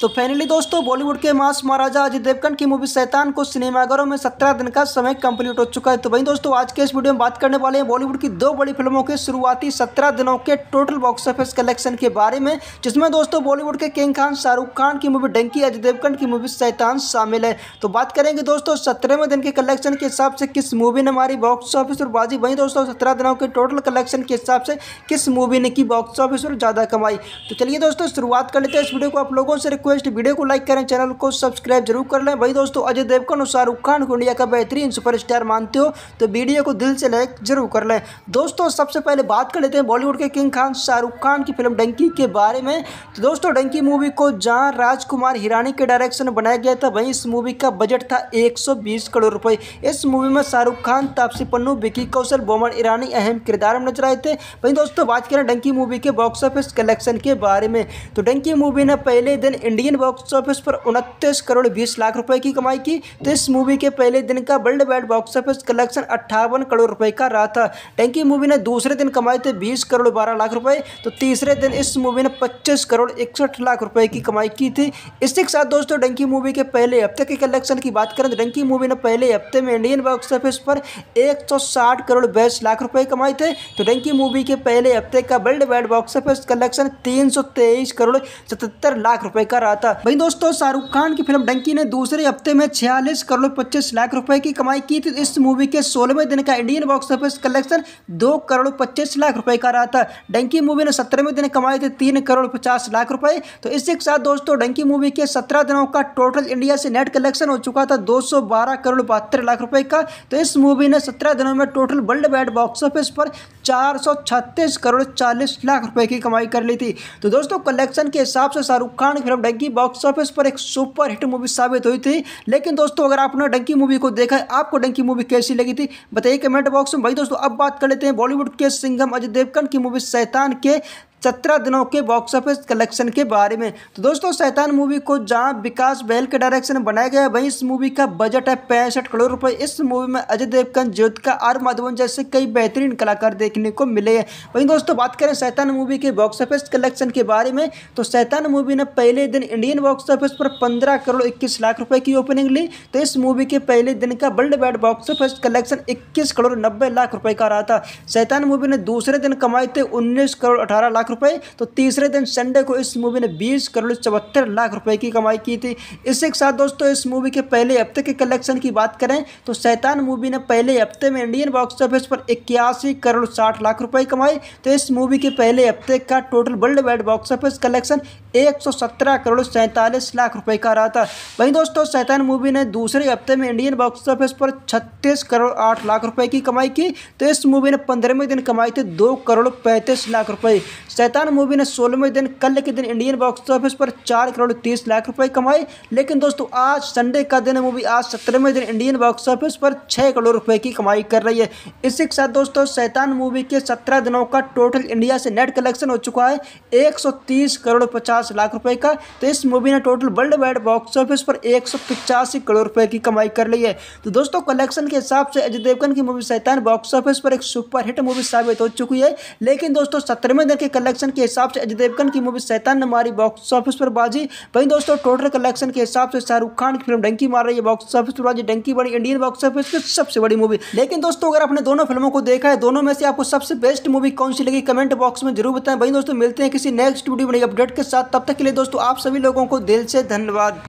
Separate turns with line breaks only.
तो फाइनली दोस्तों बॉलीवुड के मास महाराजा अजय देवगन की मूवी शैतान को सिनेमाघरों में सत्रह दिन का समय कंप्लीट हो चुका है तो वहीं दोस्तों आज के इस वीडियो में बात करने वाले हैं बॉलीवुड की दो बड़ी फिल्मों के शुरुआती सत्रह दिनों के टोटल बॉक्स ऑफिस कलेक्शन के बारे में जिसमें दोस्तों बॉलीवुड के किंग खान शाहरुख खान की मूवी डंकी अजय देवगन की मूवी सैतान शामिल है तो बात करेंगे दोस्तों सत्रहवें दिन के कलेक्शन के हिसाब से किस मूवी ने हमारी बॉक्स ऑफिस और बाजी वहीं दोस्तों सत्रह दिनों के टोटल कलेक्शन के हिसाब से किस मूवी ने की बॉक्स ऑफिस और ज़्यादा कमाई तो चलिए दोस्तों शुरुआत कर लेते हैं इस वीडियो को आप लोगों से रिक्वेस्ट वीडियो को लाइक करें चैनल को सब्सक्राइब जरूर कर लें भाई दोस्तों अजय देव के अनुसार खान को का बेहतरीन सुपरस्टार मानते हो तो वीडियो को दिल से लाइक जरूर कर लें दोस्तों सबसे पहले बात कर लेते हैं बॉलीवुड के किंग खान शाहरुख खान की फिल्म डंकी के बारे में तो दोस्तों डंकी मूवी को जहाँ राजकुमार हिरानी के डायरेक्शन में बनाया गया था वहीं इस मूवी का बजट था एक करोड़ रुपये इस मूवी में शाहरुख खान तापसी पन्नू विकी कौशल बोमन ईरानी अहम किरदार में नजर आए थे वहीं दोस्तों बात करें डंकी मूवी के बॉक्स ऑफिस कलेक्शन के बारे में तो डंकी मूवी ने पहले दिन इंडियन बॉक्स ऑफिस पर उनतीस करोड़ बीस लाख रुपए की कमाई की तो इस मूवी के पहले दिन का world wide box office collection अट्ठावन करोड़ रुपए का रहा था टैंकी मूवी ने दूसरे दिन कमाए थे बीस करोड़ बारह लाख रुपए तो तीसरे दिन इस मूवी ने पच्चीस करोड़ इकसठ लाख रुपए की कमाई की थी इसके साथ दोस्तों डंकी मूवी के पहले हफ्ते के कलेक्शन की बात करें तो डंकी मूवी ने पहले हफ्ते में इंडियन बॉक्स ऑफिस पर साठ करोड़ बाईस लाख रुपए कमाए थे तो डंकी मूवी के पहले हफ्ते का world wide box office collection तेईस करोड़ सतहत्तर लाख रुपए का रहा था वही दोस्तों शाहरुख खान की फिल्म डंकी ने दूसरे हफ्ते में छियालीस करोड़ पच्चीस लाख रुपए की कमाई की थी इस मूवी के सोलहवें दिन का इंडियन बॉक्स ऑफिस कलेक्शन दो करोड़ पच्चीस लाख रुपए का रहा था डंकी मूवी ने सत्रहवें दिन कमाई थी तीन करोड़ पचास लाख रुपए तो इसी के साथ दोस्तों डंकी मूवी के सत्रह दिनों का टोटल इंडिया से नेट कलेक्शन हो चुका था दो करोड़ बहत्तर लाख रुपए का तो इस मूवी ने सत्रह दिनों में total world wide box office पर 436 करोड़ 40 लाख रुपए की कमाई कर ली थी तो दोस्तों कलेक्शन के हिसाब से शाहरुख खान की फिल्म डंकी बॉक्स ऑफिस पर एक सुपर हिट मूवी साबित हुई थी लेकिन दोस्तों अगर आपने डंकी मूवी को देखा है आपको डंकी मूवी कैसी लगी थी बताइए कमेंट बॉक्स में भाई दोस्तों अब बात कर लेते हैं बॉलीवुड के सिंगम अजय देवकन की मूवी सैतान के सत्रह दिनों के बॉक्स ऑफिस कलेक्शन के बारे में तो दोस्तों सैतान मूवी को जहां विकास बहल के डायरेक्शन बनाया गया वहीं इस मूवी का बजट है पैंसठ करोड़ रुपए इस मूवी में अजय देवगन ज्योतिका आर माधवन जैसे कई बेहतरीन कलाकार देखने को मिले हैं वहीं दोस्तों बात करें सैतान मूवी के बॉक्स ऑफिस कलेक्शन के बारे में तो सैतान मूवी ने पहले दिन इंडियन बॉक्स ऑफिस पर पंद्रह करोड़ इक्कीस लाख रुपए की ओपनिंग ली तो इस मूवी के पहले दिन का world wide box office collection इक्कीस करोड़ नब्बे लाख रुपए का रहा था शैतान मूवी ने दूसरे दिन कमाए थे उन्नीस करोड़ अठारह लाख रुपए तो तीसरे दिन संडे को इस मूवी ने 20 करोड़ चौहत्तर लाख रुपए की कमाई की थी इसी के साथ दोस्तों इस मूवी के पहले हफ्ते के कलेक्शन की बात करें तो सैतान मूवी ने पहले हफ्ते में इंडियन बॉक्स ऑफिस पर इक्यासी करोड़ साठ लाख रुपए कमाई तो इस मूवी के पहले हफ्ते का total world wide box office collection एक करोड़ सैंतालीस लाख रुपये का रहा था वहीं दोस्तों सैतान मूवी ने दूसरे हफ्ते में इंडियन बॉक्स ऑफिस पर छत्तीस करोड़ आठ लाख रुपए की कमाई की तो इस मूवी ने पंद्रहवें दिन कमाई थी दो करोड़ पैंतीस लाख रुपए शैतान मूवी ने सोलहवें दिन कल के दिन इंडियन बॉक्स ऑफिस पर चार करोड़ तीस लाख रुपए कमाए लेकिन दोस्तों आज संडे का दिन मूवी आज सत्रहवें दिन इंडियन बॉक्स ऑफिस पर छः करोड़ रुपए की कमाई कर रही है इसी के साथ दोस्तों शैतान मूवी के सत्रह दिनों का टोटल इंडिया से नेट कलेक्शन हो चुका है एक करोड़ पचास लाख रुपए का तो इस मूवी ने total world wide box office पर एक करोड़ रुपए की कमाई कर ली है तो दोस्तों कलेक्शन के हिसाब से अजय देवगन की मूवी शैतान बॉक्स ऑफिस पर एक सुपरहिट मूवी साबित हो चुकी है लेकिन दोस्तों सत्रहवें दिन के कलेक्शन के हिसाब से अजय देवगन की मूवी सैतान ने मारी बॉक्स ऑफिस पर बाजी वहीं दोस्तों टोटल कलेक्शन के हिसाब से शाहरुख खान की फिल्म डंकी मार रही है बॉक्स ऑफिस पर बाजी डंकी बड़ी इंडियन बॉक्स ऑफिस की सबसे बड़ी मूवी लेकिन दोस्तों अगर आपने दोनों फिल्मों को देखा है दोनों में से आपको सबसे बेस्ट मूवी कौन सी लगी कमेंट बॉक्स में जरूर बताएं वहीं दोस्तों मिलते हैं किसी नेक्स्ट वीडियो में अपडेट के साथ तब तक के लिए दोस्तों आप सभी लोगों को दिल से धन्यवाद